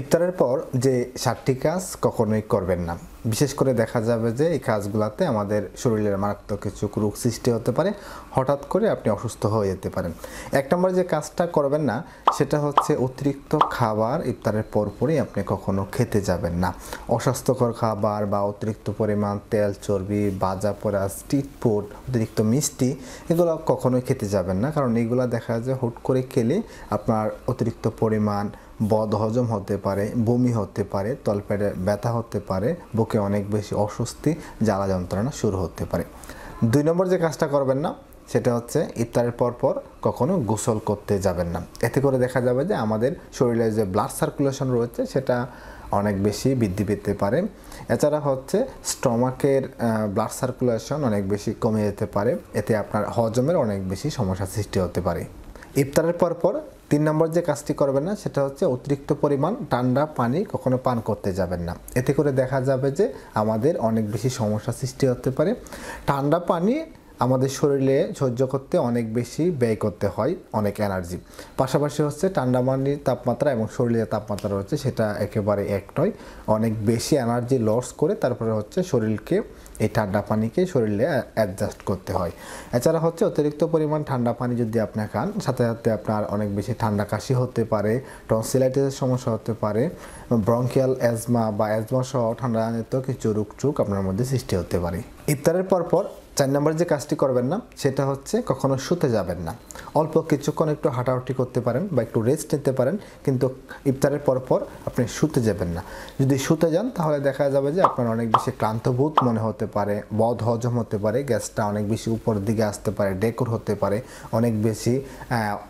ইফতারের পর যে সাতটি কাজ কখনোই করবেন না বিশেষ করে দেখা যাবে যে এই কাজগুলোতে আমাদের শরীরের মারাত্মক কিছু রোগ সৃষ্টি হতে পারে হঠাৎ করে আপনি অসুস্থ হয়ে যেতে পারেন এক নম্বর যে কাজটা করবেন না সেটা হচ্ছে অতিরিক্ত খাবার ইফতারের পরপরই আপনি কখনো খেতে যাবেন না অস্বাস্থ্যকর খাবার বা অতিরিক্ত পরিমাণ তেল চর্বি বাজা পোড়া স্ট্রিট ফুড অতিরিক্ত মিষ্টি এগুলো কখনোই খেতে যাবেন না কারণ এগুলো দেখা যায় হুট করে খেলে আপনার অতিরিক্ত পরিমাণ বদহজম হতে পারে বমি হতে পারে তলপেটে ব্যথা হতে পারে বুকে অনেক বেশি অস্বস্তি জ্বালা যন্ত্রণা শুরু হতে পারে দুই নম্বর যে কাজটা করবেন না সেটা হচ্ছে ইফতারের পরপর কখনো গোসল করতে যাবেন না এতে করে দেখা যাবে যে আমাদের শরীরে যে ব্লাড সার্কুলেশন রয়েছে সেটা অনেক বেশি বৃদ্ধি পেতে পারে এছাড়া হচ্ছে স্টমাকের ব্লাড সার্কুলেশন অনেক বেশি কমে যেতে পারে এতে আপনার হজমের অনেক বেশি সমস্যা সৃষ্টি হতে পারে ইফতারের পর পর তিন নম্বর যে কাজটি করবেন না সেটা হচ্ছে অতিরিক্ত পরিমাণ ঠান্ডা পানি কখনো পান করতে যাবেন না এতে করে দেখা যাবে যে আমাদের অনেক বেশি সমস্যা সৃষ্টি হতে পারে ঠান্ডা পানি আমাদের শরীরে সহ্য করতে অনেক বেশি ব্যয় করতে হয় অনেক এনার্জি পাশাপাশি হচ্ছে ঠান্ডা পানির তাপমাত্রা এবং শরীরের তাপমাত্রা রয়েছে সেটা একেবারে এক নয় অনেক বেশি এনার্জি লস করে তারপরে হচ্ছে শরীরকে এই ঠান্ডা পানিকে শরীরে অ্যাডজাস্ট করতে হয় এছাড়া হচ্ছে অতিরিক্ত পরিমাণ ঠান্ডা পানি যদি আপনি খান সাথে সাথে আপনার অনেক বেশি ঠান্ডা কাশি হতে পারে টনসিলাইটিসের সমস্যা হতে পারে ব্রঙ্কিয়াল অ্যাজমা বা অ্যাজমা সহ ঠান্ডা কিছু রুকচুক আপনার মধ্যে সৃষ্টি হতে পারে ইফতারের পরপর চার নম্বর যে কাজটি করবেন না সেটা হচ্ছে কখনো শুতে যাবেন না অল্প কিছুক্ষণ একটু হাঁটাহাঁটি করতে পারেন বা একটু রেস্ট নিতে পারেন কিন্তু ইফতারের পরপর আপনি শুতে যাবেন না যদি শুতে যান তাহলে দেখা যাবে যে আপনার অনেক বেশি ক্লান্তভূত মনে হতে পারে বদ হজম হতে পারে গ্যাসটা অনেক বেশি উপরের দিকে আসতে পারে ডেকোর হতে পারে অনেক বেশি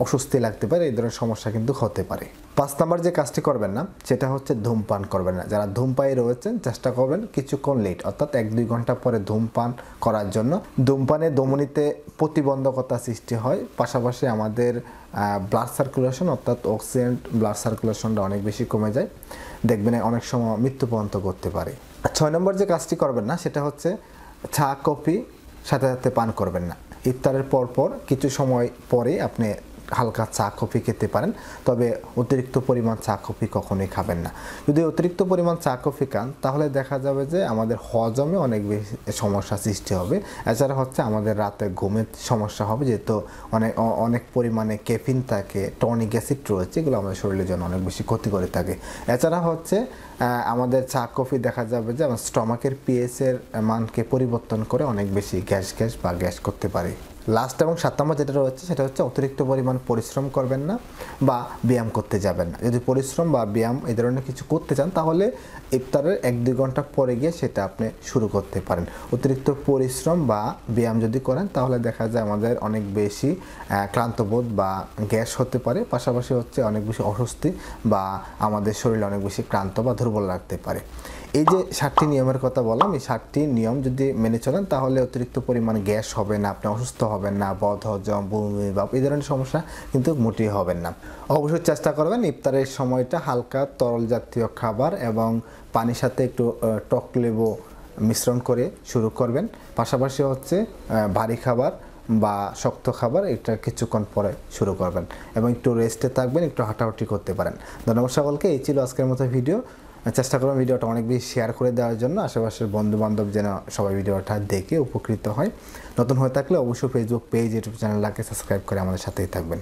অস্বস্তি লাগতে পারে এই ধরনের সমস্যা কিন্তু হতে পারে পাঁচ নাম্বার যে কাজটি করবেন না সেটা হচ্ছে ধূমপান করবেন না যারা ধূমপায়ে রয়েছেন চেষ্টা করবেন কিছুক্ষণ লেট অর্থাৎ এক দুই ঘন্টা পরে ধূমপান করার জন্য ধূমপানে দমনিতে প্রতিবন্ধকতা সৃষ্টি হয় পাশাপাশি আমাদের ব্লাড সার্কুলেশন অর্থাৎ অক্সিজেন ব্লাড সার্কুলেশনটা অনেক বেশি কমে যায় দেখবেন অনেক সময় মৃত্যু করতে পারে ছয় নম্বর যে কাজটি করবেন না সেটা হচ্ছে চা কফি সাথে সাথে পান করবেন না ইফতারের পর পর কিছু সময় পরে আপনি হালকা চা কফি খেতে পারেন তবে অতিরিক্ত পরিমাণ চা কফি কখনোই খাবেন না যদি অতিরিক্ত পরিমাণ চা কফি খান তাহলে দেখা যাবে যে আমাদের হজমে অনেক বেশি সমস্যা সৃষ্টি হবে এছাড়া হচ্ছে আমাদের রাতে ঘুমের সমস্যা হবে যেহেতু অনেক অনেক পরিমাণে কেফিন থাকে টনিক অ্যাসিড রয়েছে এগুলো আমাদের শরীরের জন্য অনেক বেশি ক্ষতি করে থাকে এছাড়া হচ্ছে আমাদের চা কফি দেখা যাবে যে আমার স্টমাকের পিএসের মানকে পরিবর্তন করে অনেক বেশি গ্যাস গ্যাস বা গ্যাস করতে পারে লাস্ট এবং সাত নম্বর যেটা রয়েছে সেটা হচ্ছে অতিরিক্ত পরিমাণ পরিশ্রম করবেন না বা ব্যায়াম করতে যাবেন না যদি পরিশ্রম বা ব্যায়াম এ ধরনের কিছু করতে চান তাহলে ইফতারের এক দুই ঘন্টা পরে গিয়ে সেটা আপনি শুরু করতে পারেন অতিরিক্ত পরিশ্রম বা ব্যায়াম যদি করেন তাহলে দেখা যায় আমাদের অনেক বেশি ক্লান্তবোধ বা গ্যাস হতে পারে পাশাপাশি হচ্ছে অনেক বেশি অস্বস্তি বা আমাদের শরীরে অনেক বেশি ক্লান্ত বা দুর্বল রাখতে পারে এই যে ষাটটি নিয়মের কথা বললাম এই ষাটটি নিয়ম যদি মেনে চলেন তাহলে অতিরিক্ত পরিমাণ গ্যাস হবে না আপনি অসুস্থ হবেন না বধ হজম বমি বা এই ধরনের সমস্যা কিন্তু মোটেই হবেন না অবশ্যই চেষ্টা করবেন ইফতারের সময়টা হালকা তরল জাতীয় খাবার এবং পানির সাথে একটু টক লেবু মিশ্রণ করে শুরু করবেন পাশাপাশি হচ্ছে ভারী খাবার বা শক্ত খাবার এটা কিছুক্ষণ পরে শুরু করবেন এবং একটু রেস্টে থাকবেন একটু হাঁটাহাঁটি করতে পারেন ধন্যবাদ সকলকে এই ছিল আজকের মতো ভিডিও চেষ্টা করলাম ভিডিওটা অনেক বেশি শেয়ার করে দেওয়ার জন্য আশেপাশের বন্ধুবান্ধব যেন সবাই ভিডিওটা দেখে উপকৃত হয় নতুন হয়ে থাকলে অবশ্যই ফেসবুক পেজ ইউটিউব লাগে সাবস্ক্রাইব করে আমাদের সাথেই থাকবেন